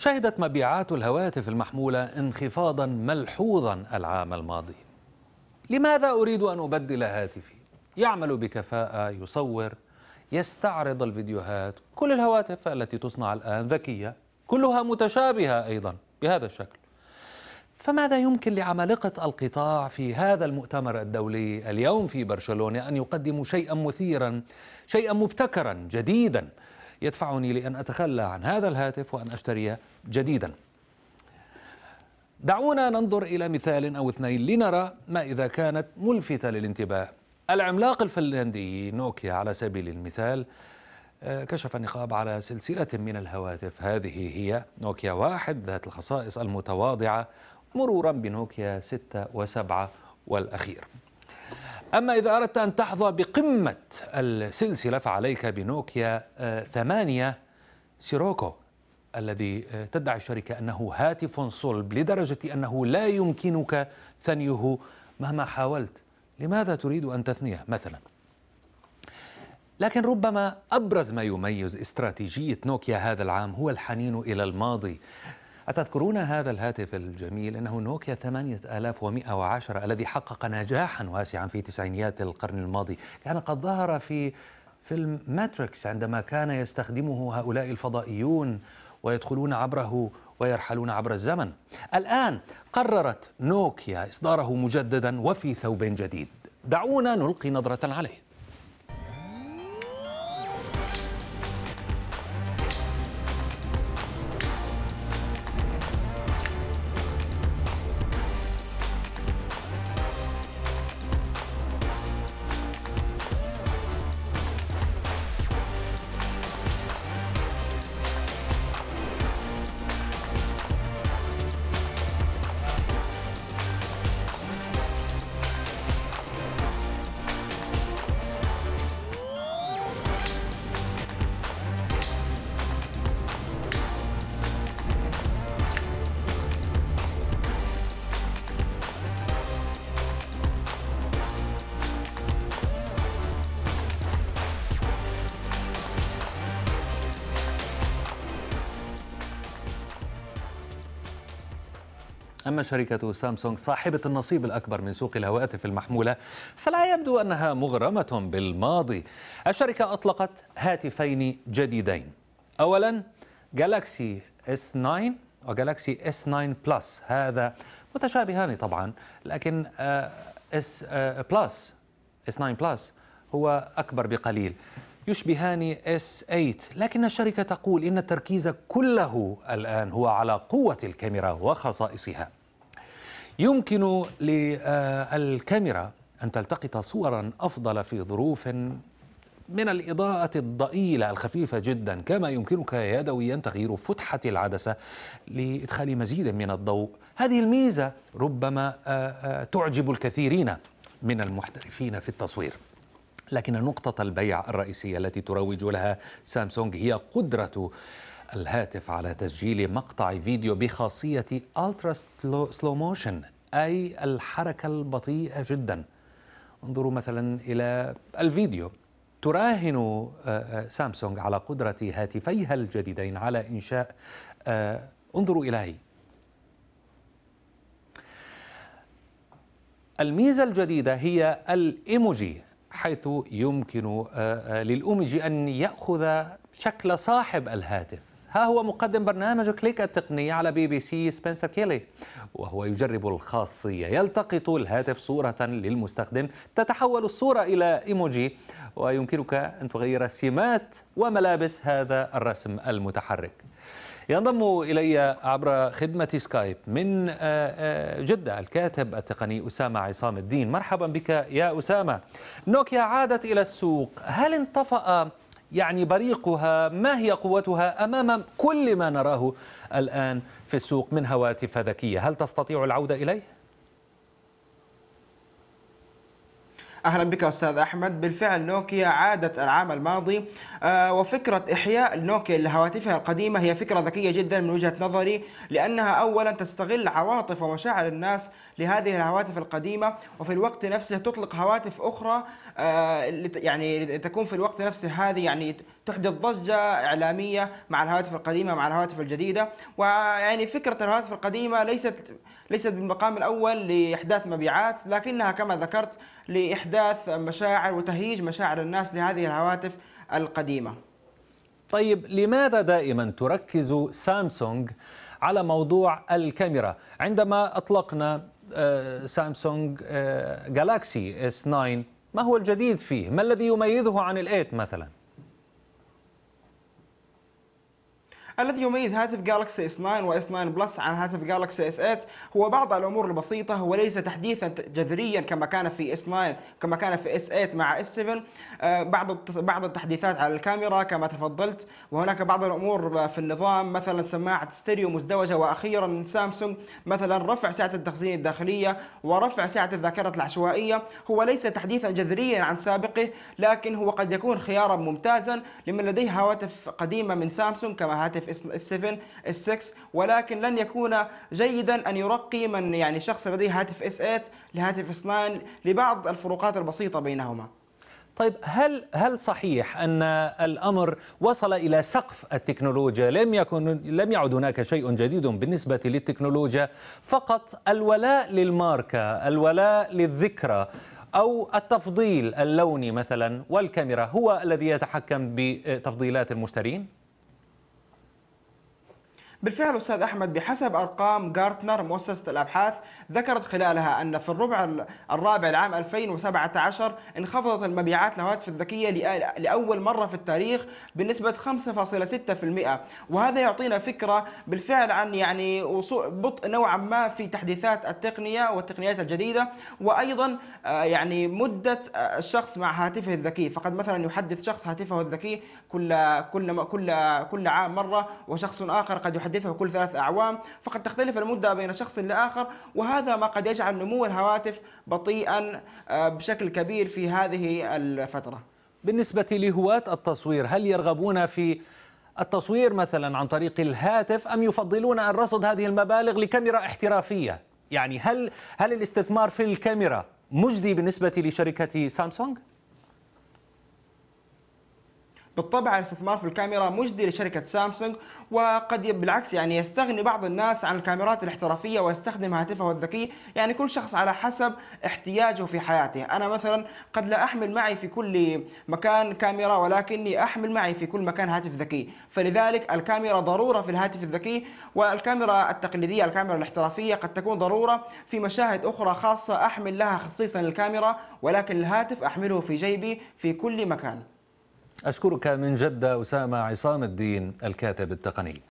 شهدت مبيعات الهواتف المحمولة انخفاضا ملحوظا العام الماضي لماذا أريد أن أبدل هاتفي؟ يعمل بكفاءة يصور يستعرض الفيديوهات كل الهواتف التي تصنع الآن ذكية كلها متشابهة أيضا بهذا الشكل فماذا يمكن لعمالقة القطاع في هذا المؤتمر الدولي اليوم في برشلونة أن يقدموا شيئا مثيرا شيئا مبتكرا جديدا يدفعني لأن أتخلى عن هذا الهاتف وأن أشتري جديدا دعونا ننظر إلى مثال أو اثنين لنرى ما إذا كانت ملفتة للانتباه العملاق الفنلندي نوكيا على سبيل المثال آه، كشف النقاب على سلسلة من الهواتف هذه هي نوكيا واحد ذات الخصائص المتواضعة مرورا بنوكيا ستة وسبعة والأخير أما إذا أردت أن تحظى بقمة السلسلة فعليك بنوكيا آه، ثمانية سيروكو الذي آه، تدعي الشركة أنه هاتف صلب لدرجة أنه لا يمكنك ثنيه مهما حاولت لماذا تريد أن تثنيه مثلا؟ لكن ربما أبرز ما يميز استراتيجية نوكيا هذا العام هو الحنين إلى الماضي أتذكرون هذا الهاتف الجميل إنه نوكيا 8110 الذي حقق نجاحا واسعا في تسعينيات القرن الماضي كان يعني قد ظهر في فيلم ماتريكس عندما كان يستخدمه هؤلاء الفضائيون ويدخلون عبره ويرحلون عبر الزمن الآن قررت نوكيا إصداره مجددا وفي ثوب جديد دعونا نلقي نظرة عليه أما شركة سامسونج صاحبة النصيب الأكبر من سوق الهواتف المحمولة فلا يبدو أنها مغرمة بالماضي الشركة أطلقت هاتفين جديدين أولا جالاكسي S9 وجالاكسي S9 بلس هذا متشابهان طبعا لكن S آه، آه، بلس S9 بلس هو أكبر بقليل يشبهان اس 8 لكن الشركة تقول إن التركيز كله الآن هو على قوة الكاميرا وخصائصها يمكن للكاميرا أن تلتقط صورا أفضل في ظروف من الإضاءة الضئيلة الخفيفة جدا كما يمكنك يدويا تغيير فتحة العدسة لإدخال مزيد من الضوء هذه الميزة ربما آه، آه، تعجب الكثيرين من المحترفين في التصوير لكن نقطة البيع الرئيسية التي تروج لها سامسونج هي قدرة الهاتف على تسجيل مقطع فيديو بخاصية الترا سلو موشن أي الحركة البطيئة جدا انظروا مثلا إلى الفيديو تراهن آه، آه، سامسونج على قدرة هاتفيها الجديدين على إنشاء آه، انظروا إليه الميزة الجديدة هي الإيموجي حيث يمكن آه، آه، للأومجي أن يأخذ شكل صاحب الهاتف ها هو مقدم برنامج كليك التقنية على بي بي سي سبنسر كيلي وهو يجرب الخاصية يلتقط الهاتف صورة للمستخدم تتحول الصورة إلى إيموجي ويمكنك أن تغير سمات وملابس هذا الرسم المتحرك ينضم إلي عبر خدمة سكايب من آه، آه، جدة الكاتب التقني أسامة عصام الدين مرحبا بك يا أسامة نوكيا عادت إلى السوق هل انطفأ يعني بريقها ما هي قوتها أمام كل ما نراه الآن في السوق من هواتف ذكية هل تستطيع العودة إليه؟ أهلا بك أستاذ أحمد بالفعل نوكيا عادت العام الماضي آه، وفكرة إحياء نوكيا لهواتفها القديمة هي فكرة ذكية جدا من وجهة نظري لأنها أولا تستغل عواطف ومشاعر الناس لهذه الهواتف القديمة وفي الوقت نفسه تطلق هواتف أخرى آه، يعني تكون في الوقت نفسه هذه يعني تحدث ضجة إعلامية مع الهواتف القديمة مع الهواتف الجديدة ويعني فكرة الهواتف القديمة ليست ليست بالمقام الأول لإحداث مبيعات لكنها كما ذكرت لإحداث مشاعر وتهييج مشاعر الناس لهذه الهواتف القديمة طيب لماذا دائما تركز سامسونج على موضوع الكاميرا عندما أطلقنا آه، سامسونج جالاكسي آه، S9 ما هو الجديد فيه؟ ما الذي يميزه عن الأيت مثلاً؟ الذي يميز هاتف جالكسي S9 و S9 بلس عن هاتف جالكسي S8 هو بعض الأمور البسيطة وليس تحديثا جذريا كما كان في S9 كما كان في S8 مع S7 آه، بعض بعض التحديثات على الكاميرا كما تفضلت وهناك بعض الأمور في النظام مثلا سماعة ستيريو مزدوجة وأخيرا من سامسونج مثلا رفع سعة التخزين الداخلية ورفع سعة الذاكرة العشوائية هو ليس تحديثا جذريا عن سابقه لكن هو قد يكون خيارا ممتازا لمن لديه هواتف قديمة من سامسونج كما هاتف اس 7 اس 6 ولكن لن يكون جيدا ان يرقي من يعني شخص لديه هاتف اس 8 لهاتف اس 9 لبعض الفروقات البسيطه بينهما طيب هل هل صحيح ان الامر وصل الى سقف التكنولوجيا لم يكن لم يعد هناك شيء جديد بالنسبه للتكنولوجيا فقط الولاء للماركه الولاء للذكرى او التفضيل اللوني مثلا والكاميرا هو الذي يتحكم بتفضيلات المشترين بالفعل أستاذ أحمد بحسب أرقام غارتنر مؤسسة الأبحاث ذكرت خلالها أن في الربع الرابع لعام 2017 انخفضت المبيعات للهواتف الذكية لأول مرة في التاريخ بنسبة 5.6% وهذا يعطينا فكرة بالفعل عن يعني بطء نوعا ما في تحديثات التقنية والتقنيات الجديدة وأيضا آه، يعني مدة آه، الشخص مع هاتفه الذكي فقد مثلا يحدث شخص هاتفه الذكي كل كل كل كل عام مرة وشخص آخر قد يحدث يحدثه كل ثلاث أعوام فقد تختلف المدة بين شخص لآخر وهذا ما قد يجعل نمو الهواتف بطيئا آه، بشكل كبير في هذه الفترة بالنسبة لهواة التصوير هل يرغبون في التصوير مثلا عن طريق الهاتف أم يفضلون أن رصد هذه المبالغ لكاميرا احترافية يعني هل هل الاستثمار في الكاميرا مجدي بالنسبة لشركة سامسونج؟ بالطبع الاستثمار في الكاميرا مجدي لشركة سامسونج وقد بالعكس يعني يستغني بعض الناس عن الكاميرات الاحترافية ويستخدم هاتفه الذكي يعني كل شخص على حسب احتياجه في حياته أنا مثلا قد لا أحمل معي في كل مكان كاميرا ولكني أحمل معي في كل مكان هاتف ذكي فلذلك الكاميرا ضرورة في الهاتف الذكي والكاميرا التقليدية الكاميرا الاحترافية قد تكون ضرورة في مشاهد أخرى خاصة أحمل لها خصيصا الكاميرا ولكن الهاتف أحمله في جيبي في كل مكان أشكرك من جدة أسامة عصام الدين الكاتب التقني